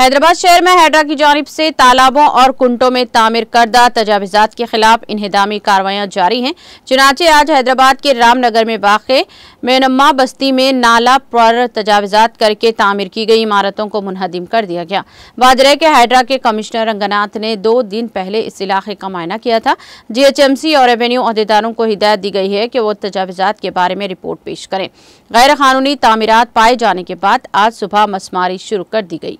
हैदराबाद शहर में हैडरा की जानब से तालाबों और कुंटों में तामिर करदा तजावजात के खिलाफ इनहदामी कार्रवाइयाँ जारी हैं चुनाचे आज हैदराबाद के रामनगर में वाक़ मेनम्मा बस्ती में नाला पर तजावजात करके तामिर की गई इमारतों को मुनहदम कर दिया गया वाजरे के हैडरा के कमिश्नर रंगनाथ ने दो दिन पहले इस इलाके का मायना किया था जी एच एम सी और रेवेन्यू अहदेदारों को हिदायत दी गई है कि वो तजावजात के बारे में रिपोर्ट पेश करें गैर कानूनी तामीरत पाए जाने के बाद आज सुबह मसमारी शुरू कर दी गई